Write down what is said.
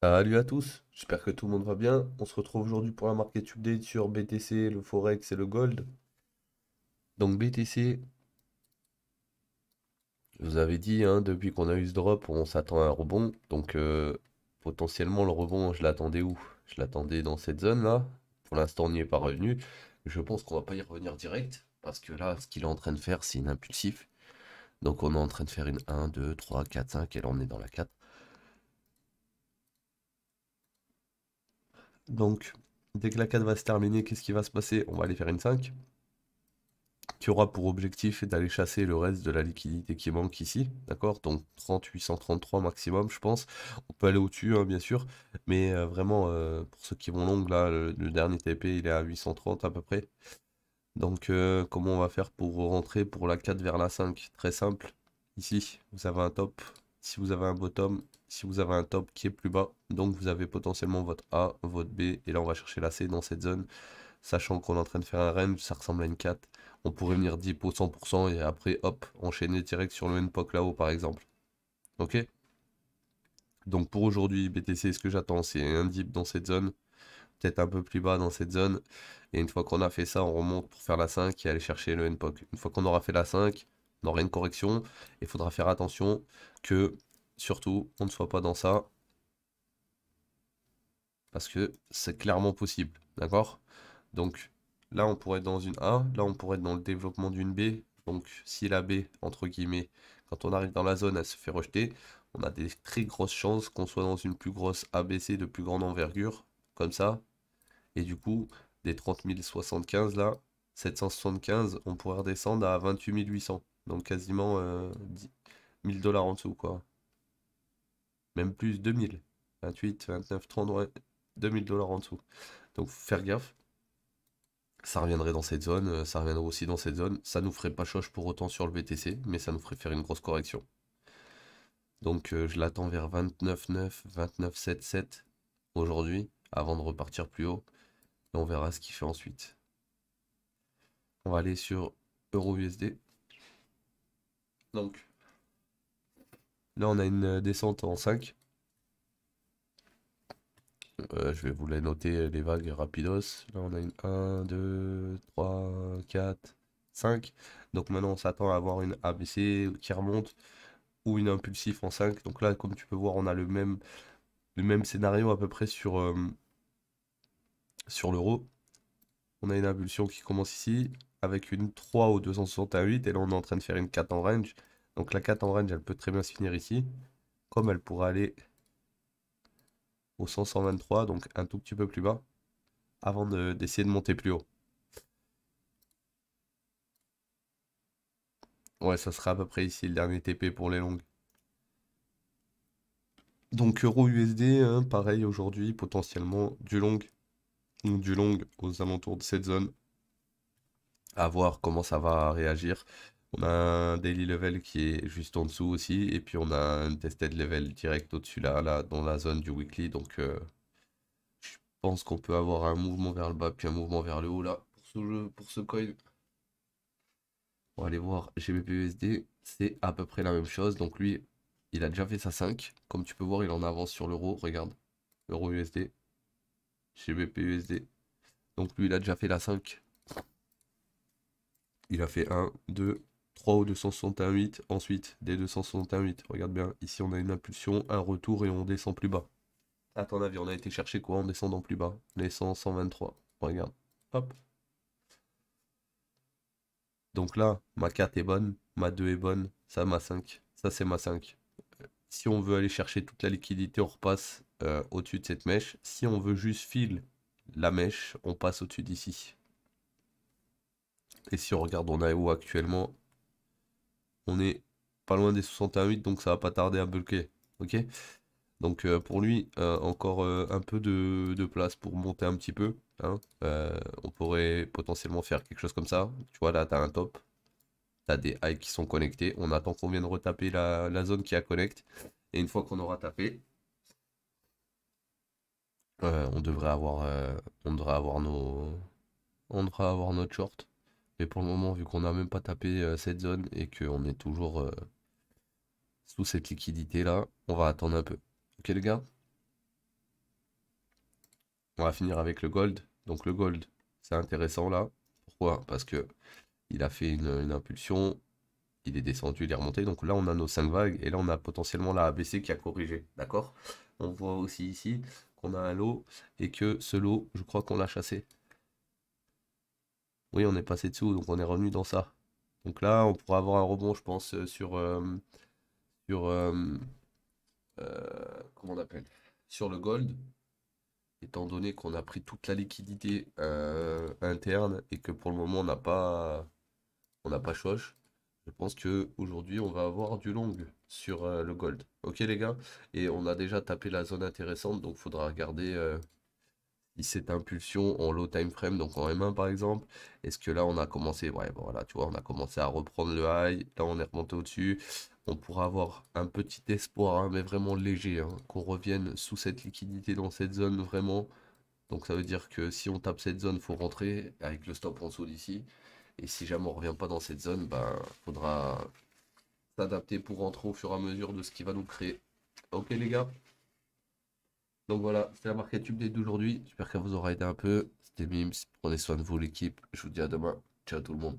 Salut à tous, j'espère que tout le monde va bien. On se retrouve aujourd'hui pour la market update sur BTC, le Forex et le Gold. Donc BTC, je vous avais dit, hein, depuis qu'on a eu ce drop, on s'attend à un rebond. Donc euh, potentiellement le rebond, je l'attendais où Je l'attendais dans cette zone-là. Pour l'instant, on n'y est pas revenu. Je pense qu'on va pas y revenir direct, parce que là, ce qu'il est en train de faire, c'est une impulsif. Donc on est en train de faire une 1, 2, 3, 4, 5, et là on est dans la 4. Donc, dès que la 4 va se terminer, qu'est-ce qui va se passer On va aller faire une 5, qui aura pour objectif d'aller chasser le reste de la liquidité qui manque ici, d'accord Donc 30, 833 maximum, je pense. On peut aller au-dessus, hein, bien sûr, mais euh, vraiment, euh, pour ceux qui vont longue, là, le, dernier TP, il est à 830 à peu près. Donc, euh, comment on va faire pour rentrer pour la 4 vers la 5 Très simple. Ici, vous avez un top. Si vous avez un bottom, si vous avez un top qui est plus bas. Donc vous avez potentiellement votre A, votre B, et là on va chercher la C dans cette zone. Sachant qu'on est en train de faire un range, ça ressemble à une 4. On pourrait venir deep au 100% et après hop, enchaîner direct sur le NPOC là-haut par exemple. Ok Donc pour aujourd'hui, BTC, ce que j'attends, c'est un deep dans cette zone peut-être un peu plus bas dans cette zone. Et une fois qu'on a fait ça, on remonte pour faire la 5 et aller chercher le NPOC. Une fois qu'on aura fait la 5, on aura une correction. Il faudra faire attention que surtout, on ne soit pas dans ça. Parce que c'est clairement possible, d'accord Donc là, on pourrait être dans une A, là, on pourrait être dans le développement d'une B. Donc si la B, entre guillemets, quand on arrive dans la zone, elle se fait rejeter, on a des très grosses chances qu'on soit dans une plus grosse ABC de plus grande envergure, comme ça. Et du coup, des 30 075 là, 775, on pourrait redescendre à 28 800. Donc quasiment 1.000$ euh, dollars en dessous, quoi même plus 2000, 28, 29, 30, 2000 dollars en dessous. Donc faire gaffe. Ça reviendrait dans cette zone, euh, ça reviendrait aussi dans cette zone. Ça nous ferait pas choche pour autant sur le BTC, mais ça nous ferait faire une grosse correction. Donc euh, je l'attends vers 29,9, 29,77 aujourd'hui, avant de repartir plus haut. on verra ce qu'il fait ensuite. On va aller sur usd Donc Là, on a une euh, descente en 5. Euh, je vais vous la noter, euh, les vagues rapidos. Là, on a une 1, 2, 3, 4, 5. Donc maintenant, on s'attend à avoir une ABC qui remonte ou une impulsif en 5. Donc là, comme tu peux voir, on a le même, le même scénario à peu près sur, sur l'euro. On a une impulsion qui commence ici avec une 3 au 268 et là on est en train de faire une 4 en range donc la 4 en range, elle peut très bien se finir ici. Comme elle pourra aller au 123, donc un tout petit peu plus bas, avant d'essayer de, monter plus haut. Ouais, ça sera à peu près ici le dernier TP pour les longues. Donc euro USD, hein, pareil aujourd'hui, potentiellement du long, du long aux alentours de cette zone. À voir comment ça va réagir. On a un daily level qui est juste en dessous aussi, et puis on a un tested level direct au-dessus là, là, dans la zone du weekly. Donc euh, je pense qu'on peut avoir un mouvement vers le bas, puis un mouvement vers le haut là, pour ce pour ce coin. On va aller voir GBPUSD, c'est à peu près la même chose. Donc lui, il a déjà fait sa 5. Comme tu peux voir, il en avance sur l'euro, regarde. Euro USD, GBPUSD. Donc lui, il a déjà fait la 5. Il a fait 1, 2, 3 au 261.8, ensuite des 261.8. Regarde bien, ici on a une impulsion, un retour et on descend plus bas. À ton avis, on a été chercher quoi en descendant plus bas Les 123. Regarde, hop. Donc là, ma 4 est bonne, ma 2 est bonne, ça ma 5. Ça c'est ma 5. Si on veut aller chercher toute la liquidité, on repasse euh, au-dessus de cette mèche. Si on veut juste filer la mèche, on passe au-dessus d'ici. Et si on regarde, on a où actuellement on est pas loin des 61,8, donc ça va pas tarder à bulker. Ok donc euh, pour lui, euh, encore euh, un peu de, place pour monter un petit peu. Hein. on pourrait potentiellement faire quelque chose comme ça. Tu vois, là, tu as un top. T'as des high qui sont connectés. On attend qu'on vienne retaper la, zone qui a connect. Et une fois qu'on aura tapé, on devrait avoir, on devrait avoir nos, on devrait avoir notre short. Mais pour le moment, vu qu'on n'a même pas tapé euh, cette zone et qu'on est toujours euh, sous cette liquidité là, on va attendre un peu. Ok les gars On va finir avec le gold. Donc le gold, c'est intéressant là. Pourquoi Parce que il a fait une, une, impulsion, il est descendu, il est remonté. Donc là, on a nos cinq vagues et là, on a potentiellement la ABC qui a corrigé. D'accord On voit aussi ici qu'on a un lot et que ce lot, je crois qu'on l'a chassé. Oui, on est passé dessous, donc on est revenu dans ça. Donc là, on pourra avoir un rebond, je pense, euh, sur... Euh, sur euh, comment on appelle Sur le gold, étant donné qu'on a pris toute la liquidité interne et que pour le moment, on n'a pas... On n'a pas choche. Je pense que aujourd'hui on va avoir du long sur le gold. Ok les gars Et on a déjà tapé la zone intéressante, donc faudra regarder cette impulsion en low time frame, donc en M1 par exemple. Est-ce que là on a commencé, ouais, voilà, tu vois, on a commencé à reprendre le high, là on est remonté au-dessus. On pourra avoir un petit espoir, hein, mais vraiment léger, hein, qu'on revienne sous cette liquidité dans cette zone vraiment. Donc ça veut dire que si on tape cette zone, faut rentrer avec le stop en dessous d'ici. Et si jamais on revient pas dans cette zone, ben faudra s'adapter pour rentrer au fur et à mesure de ce qui va nous créer. Ok les gars donc voilà, c'était la marque YouTube d'aujourd'hui. J'espère qu'elle vous aura aidé un peu. C'était Mims. Prenez soin de vous, l'équipe. Je vous dis à demain. Ciao tout le monde.